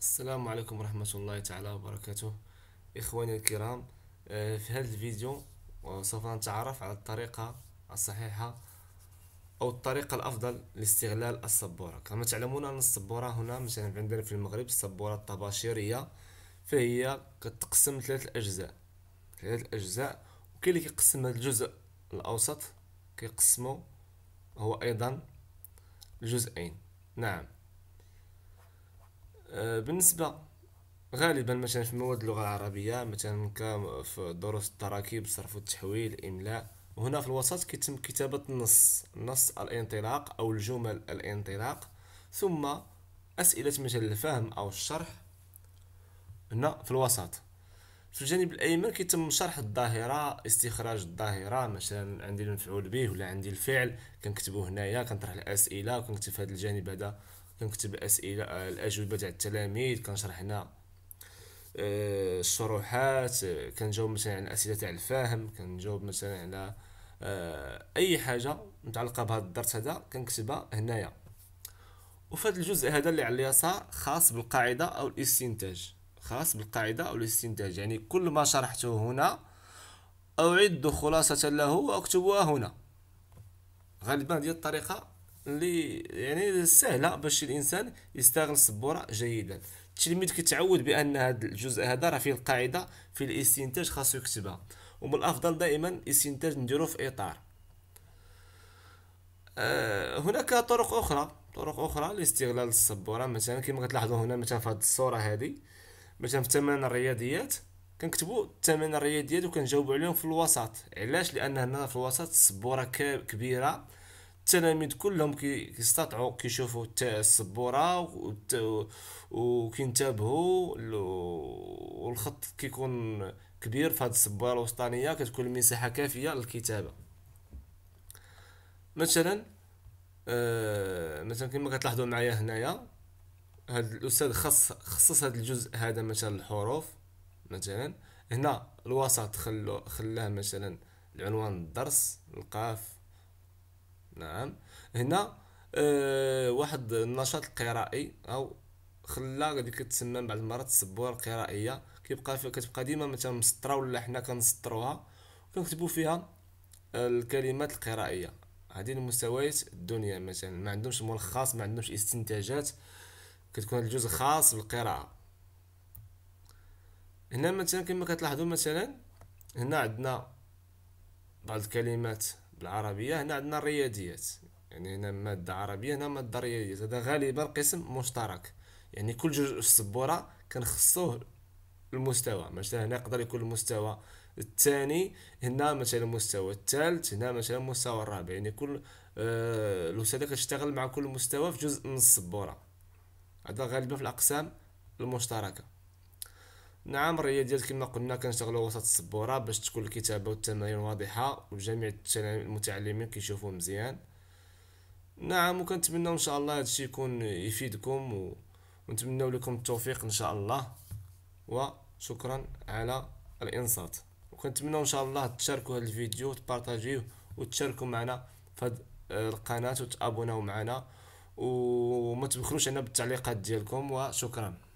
السلام عليكم ورحمة الله تعالى وبركاته إخواني الكرام آه، في هذا الفيديو سوف نتعرف على الطريقة الصحيحة أو الطريقة الأفضل لاستغلال السبورة كما تعلمون أن السبورة هنا مثلا عندنا في المغرب السبورة الطباشيرية فهي كتقسم ثلاث أجزاء ثلاث أجزاء وكاين اللي كيقسم الجزء الأوسط كيقسمه هو أيضا جزئين نعم آه، بالنسبه غالبا مثلا في مواد اللغه العربيه مثلا في دروس التراكيب الصرف والتحويل الاملاء هنا في الوسط كيتم كتابه النص نص الانطلاق او الجمل الانطلاق ثم اسئله مثل الفهم او الشرح هنا في الوسط في الجانب الايمن كيتم شرح الظاهره استخراج الظاهره مثلا عندي المفعول به ولا عندي الفعل كنكتبو هنايا كنطرح الاسئله وكنكتب في هذا الجانب هذا كنكتب الاسئله الاجوبه تاع التلاميذ كنشرح هنا آه، الشروحات كنجاوب مثلا على اسئله تاع الفهم كنجاوب مثلا على آه، اي حاجه متعلقه بهذا الدرس هذا كنكتبها هنايا هذا الجزء هذا اللي على اليسار خاص بالقاعده او الاستنتاج خاص بالقاعده او الاستنتاج يعني كل ما شرحته هنا اعد خلاصه له واكتبها هنا غالبا هذه الطريقه اللي يعني سهله باش الانسان يستغل السبوره جيدا التلميذ كيتعود بان هذا الجزء هذا راه فيه القاعده في الاستنتاج خاصو يكتبها ومن الافضل دائما الاستنتاج نديرو في اطار أه هناك طرق اخرى طرق اخرى لاستغلال السبوره مثلا كما كتلاحظوا هنا مثلا في هذه الصوره هذه مثلا في ثمان الرياضيات كنكتبوا الثمان الرياضيات وكنجاوبوا عليهم في الوسط علاش لان هنا في الوسط السبوره كبيره التلاميذ كلهم كيستطعوا كيشوفوا السبوره وكينتبهوا والخط كيكون كبير في هذه السبوره الوسطانيه كتكون المساحه كافيه للكتابه مثلا آه، مثلا كما كتلاحظوا معايا هنايا هذا الاستاذ خص خصص هذا الجزء هذا مثلا الحروف مثلا هنا الوسط خلو خلاه مثلا العنوان الدرس القاف نعم هنا أه واحد النشاط القرائي او خلا هذيك تسمى بعض المرات السبوره القرائيه كيبقى فيها كتبقى ديما مثلا مسطره ولا حنا كنسطروها وكنكتبوا فيها آه، الكلمات القرائيه هذه المستويات الدنيا مثلا ما عندهمش ملخص ما عندهمش استنتاجات كتكون هذا الجزء خاص بالقراءه هنا مثلا كما كتلاحظوا مثلا هنا عندنا بعض الكلمات بالعربيه هنا عندنا الرياضيات يعني هنا ماده عربيه هنا ماده رياضيات هذا غالبا قسم مشترك يعني كل جزء في السبوره كنخصوه المستوى مثلا هنا يقدر يكون المستوى الثاني هنا مثلا المستوى الثالث هنا مثلا المستوى الرابع يعني كل آه، الاستاذ الوسيله كتشتغل مع كل مستوى في جزء من السبوره هذا غالبا في الاقسام المشتركه نعم الرياضيات ديال كما قلنا كنشتغلوا وسط السبوره باش تكون الكتابه والتمارين واضحه وجميع المتعلمين كيشوفوا مزيان نعم وكنتمنى ان شاء الله هادشي يكون يفيدكم و... ونتمنوا لكم التوفيق ان شاء الله وشكرا على الانصات وكنتمنى ان شاء الله تشاركوا هذا الفيديو وتبارطاجيوه وتشاركوا معنا في هذه آه، القناه وتابوناو معنا وما تبخلوش علينا بالتعليقات ديالكم وشكرا